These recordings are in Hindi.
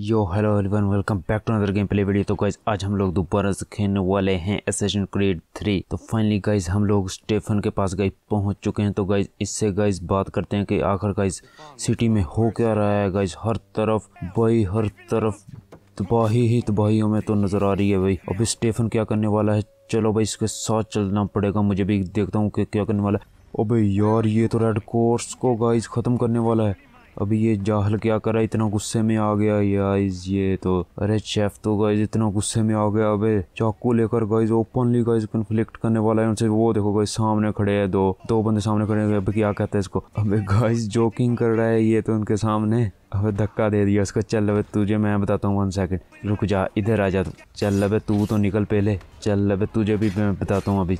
yo hello everyone welcome back to another game play video तो गाइज आज हम लोग दोबारा से खेलने वाले हैं एसेशन क्रीड थ्री तो फाइनली गाइज हम लोग स्टेफन के पास गाइज पहुंच चुके हैं तो गाइज इससे गाइज बात करते हैं कि आखिर गाइज सिटी में हो क्या रहा है गाइज हर तरफ भाई हर तरफ तबाही ही तबाहियों में तो नज़र आ रही है भाई अभी स्टेफन क्या करने वाला है चलो भाई इसके साथ चलना पड़ेगा मुझे भी देखता हूँ कि क्या करने वाला है अबे यार ये तो रेड कोर्स को गाइज ख़त्म करने वाला है अभी ये जाहल क्या कर रहा है इतना गुस्से में आ गया गाइज ये तो अरे शेफ तो गाइज इतना गुस्से में आ गया अबे चाकू लेकर गाइज ओपनली गाइज कन्फ्लिक्ट करने वाला है उनसे वो देखो गाइज सामने खड़े हैं दो दो बंदे सामने खड़े हैं अभी क्या कहते हैं इसको अबे गाइज जोकिंग कर रहा है ये तो उनके सामने अब धक्का दे दिया उसको चल अब तुझे मैं बताता हूँ वन सेकंड रुक जा इधर आ जा तू चल अबे तू तो निकल पहले चल अब तुझे भी मैं बताता हूँ अभी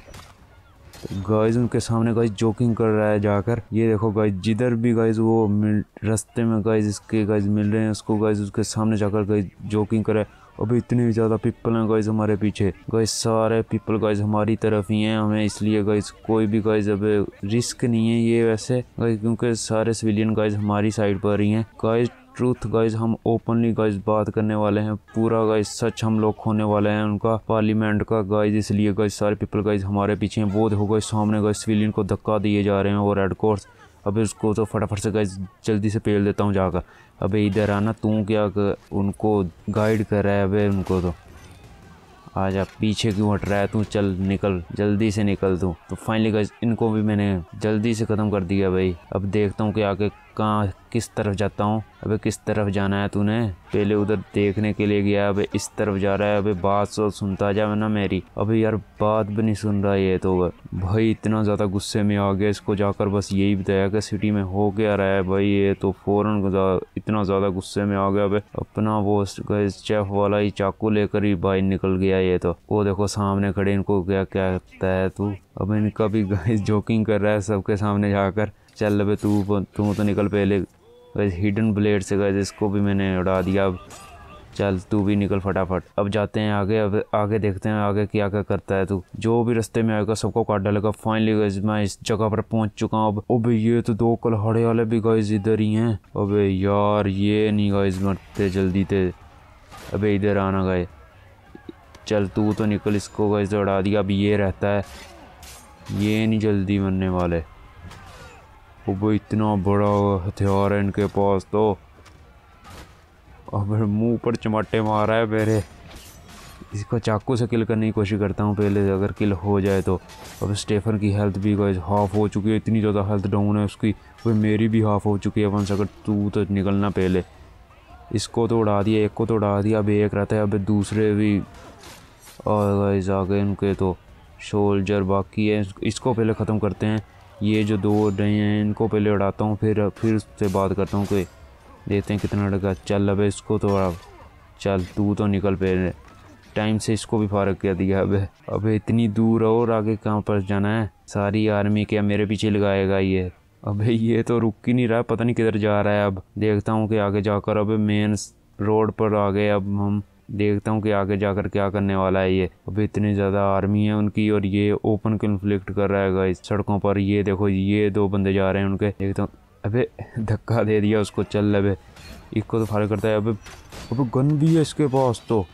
गाइज उनके सामने गाइज जोकिंग कर रहा है जाकर ये देखो गाइज जिधर भी गाइज वो मिल रस्ते में गाइज इसके गाइज मिल रहे हैं उसको गाइज उसके सामने जाकर गाइज जोकिंग कर रहा है अभी इतने ज़्यादा पीपल हैं गाइज हमारे पीछे गाइज सारे पीपल गाइज हमारी तरफ ही हैं हमें इसलिए गाइज कोई भी गाइज अब रिस्क नहीं है ये वैसे गाइज क्योंकि सारे सिविलियन गाइज हमारी साइड पर ही हैं गाइज ट्रूथ गाइज हम ओपनली गाइज बात करने वाले हैं पूरा गाइज सच हम लोग खोने वाले हैं उनका पार्लियामेंट का गाइज इसलिए गाइज सारे पीपल गाइज हमारे पीछे हैं वो देखो गाइज सामने गाइज सिविलियन को धक्का दिए जा रहे हैं वो रेड कोर्स अभी उसको तो फटाफट से गाइज जल्दी से पेल देता हूँ जाकर अबे इधर आना तू क्या कर, उनको गाइड कर रहा है अबे उनको तो आ जा पीछे क्यों हट रहा है तू चल निकल जल्दी से निकल तू तो फाइनली गज इनको भी मैंने जल्दी से ख़त्म कर दिया भाई अब देखता हूँ कि आगे कहाँ किस तरफ जाता हूँ अबे किस तरफ जाना है तूने पहले उधर देखने के लिए गया अबे इस तरफ जा रहा है अबे बात सो सुनता जा ना मेरी अबे यार बात भी नहीं सुन रहा ये तो भाई इतना ज़्यादा गुस्से में आ गया इसको जाकर बस यही बताया कि सिटी में हो क्या रहा है भाई ये तो फ़ौरन इतना ज़्यादा गुस्से में आ गया अब अपना वो चेफ वाला ही चाकू लेकर ही भाई निकल गया ये तो वो देखो सामने खड़े इनको क्या क्या कहता है तू अब इनका भी जोकिंग कर रहा है सबके सामने जाकर चल अभी तू तू तो निकल पहले गैस हिडन ब्लेड से गैस इसको भी मैंने उड़ा दिया अब चल तू भी निकल फटाफट अब जाते हैं आगे अब आगे देखते हैं आगे क्या क्या करता है तू जो भी रास्ते में आएगा सबको काट डालेगा फाइनली गैस मैं इस जगह पर पहुंच चुका हूँ अब अब ये तो दो कल हड़े वाले भी गैस इधर ही हैं अबे यार ये नहीं गैस मरते जल्दी थे अबे इधर आना गए चल तू तो निकल इसको गैस उड़ा दिया अब ये रहता है ये नहीं जल्दी मरने वाले वो इतना बड़ा हथियार है इनके पास तो अब मुंह पर चमाटे मारा है मेरे इसको चाकू से किल करने की कोशिश करता हूँ पहले अगर किल हो जाए तो अब स्टेफन की हेल्थ भी हाफ हो चुकी है इतनी ज़्यादा हेल्थ डाउन है उसकी वो मेरी भी हाफ हो चुकी है वन अगर तू तो निकलना पहले इसको तो उड़ा दिया एक को तो उड़ा दिया अब एक रहता है अब दूसरे भी और आ गए उनके तो शोल्जर बाकी है इसको पहले ख़त्म करते हैं ये जो दो रहे हैं इनको पहले उड़ाता हूँ फिर फिर उससे बात करता हूँ कि देखते हैं कितना लगा चल अब इसको तो अब चल तू तो निकल पे टाइम से इसको भी फारग कर दिया अब अब इतनी दूर और आगे कहाँ पर जाना है सारी आर्मी क्या मेरे पीछे लगाएगा ये अब ये तो रुक ही नहीं रहा पता नहीं किधर जा रहा है अब देखता हूँ कि आगे जाकर अब मेन रोड पर आ गए अब हम देखता हूँ कि आगे जाकर क्या करने वाला है ये अभी इतनी ज़्यादा आर्मी है उनकी और ये ओपन कन्फ्लिक्ट कर रहा है इस सड़कों पर ये देखो ये दो बंदे जा रहे हैं उनके देखता हूँ अबे धक्का दे दिया उसको चल अबे को तो फायर करता है अबे अबे गन भी है इसके पास तो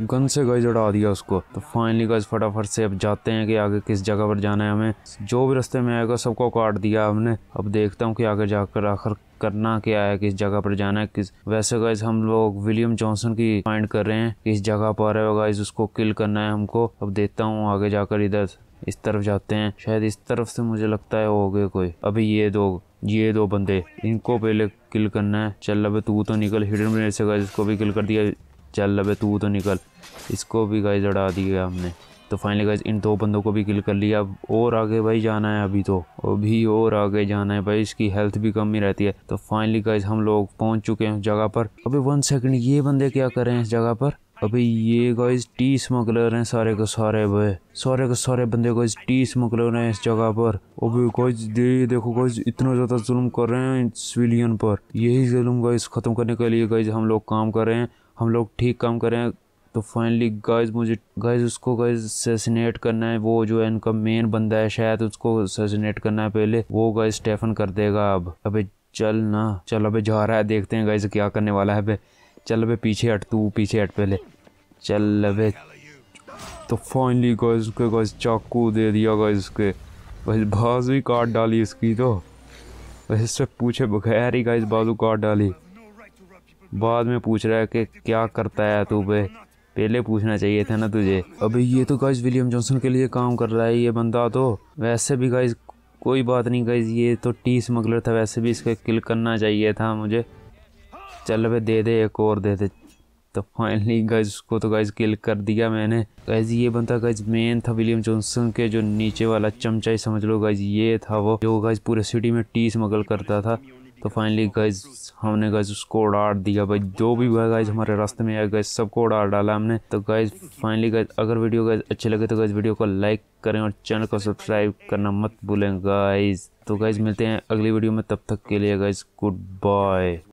गन से गई उड़ा दिया उसको तो फाइनली गज फटाफट से अब जाते हैं कि आगे किस जगह पर जाना है हमें जो भी रास्ते में आएगा सबको काट दिया हमने अब देखता हूँ कि आगे जाकर आखिर करना क्या है किस जगह पर जाना है किस वैसे गाइज हम लोग विलियम जॉनसन की फाइंड कर रहे हैं किस जगह पर है गाइज उसको किल करना है हमको अब देखता हूँ आगे जाकर इधर इस तरफ जाते हैं शायद इस तरफ से मुझे लगता है हो गए कोई अभी ये दो ये दो बंदे इनको पहले किल करना है चल अभी तू तो निकल हिडन से गाइज इसको भी किल कर दिया चल अबे तू तो निकल इसको भी गाइज अड़ा दिया हमने तो फाइनली गाइज इन दो बंदों को भी किल कर लिया अब और आगे भाई जाना है अभी तो अभी और आगे जाना है भाई इसकी हेल्थ भी कम ही रहती है तो फाइनली गाइज हम लोग पहुंच चुके हैं उस जगह पर अभी वन सेकंड ये बंदे क्या कर रहे हैं इस जगह पर अभी ये गाइज टी स्मगलर हैं सारे के सारे भाई सारे के सारे बंदे गाइज टी स्मगलर हैं इस जगह पर अभी गाइज दे देखो गाइज इतना ज़्यादा जुल्म कर रहे हैं सिविलियन पर यही जुल्म गाइज ख़त्म करने के लिए गाइज हम लोग काम कर रहे हैं हम लोग ठीक काम करें तो फाइनली गाइज मुझे गाइस उसको गाइस सेसिनेट करना है वो जो है इनका मेन बंदा है शायद उसको सेसिनेट करना है पहले वो गाइस स्टेफन कर देगा अब अबे चल ना चल अबे जा रहा है देखते हैं गाइस क्या करने वाला है अबे चल अबे पीछे हट तू पीछे हट पहले चल अबे तो फाइनली गाइस उसके गाइस चाकू दे दिया गाइस उसके गाइज बाजू ही काट डाली उसकी तो वैसे पूछे बगैर ही गाइज बाजू काट डाली बाद में पूछ रहा है कि क्या करता है तू बे पहले पूछना चाहिए था ना तुझे अबे ये तो गाइज विलियम जॉनसन के लिए काम कर रहा है ये बंदा तो वैसे भी गाइज कोई बात नहीं गाइज ये तो टी स्मगलर था वैसे भी इसका किल करना चाहिए था मुझे चल भाई दे दे एक और दे दे तो फाइनली गज को तो गाइज किल कर दिया मैंने गाइज ये बंदा गज मेन था विलियम जॉनसन के जो नीचे वाला चमचा ही समझ लो गज ये था वो जो गज पूरे सिटी में टी स्मगल करता था तो फाइनली गैज हमने गैज उसको उड़ा दिया भाई जो भी हुआ गैज हमारे रास्ते में आया गैज सबको उड़ा डाला हमने तो गैज फाइनली गैज अगर वीडियो गैज अच्छे लगे तो गैज वीडियो को लाइक करें और चैनल को सब्सक्राइब करना मत भूलें गाइज तो गाइज मिलते हैं अगली वीडियो में तब तक के लिए गाइज गुड बाय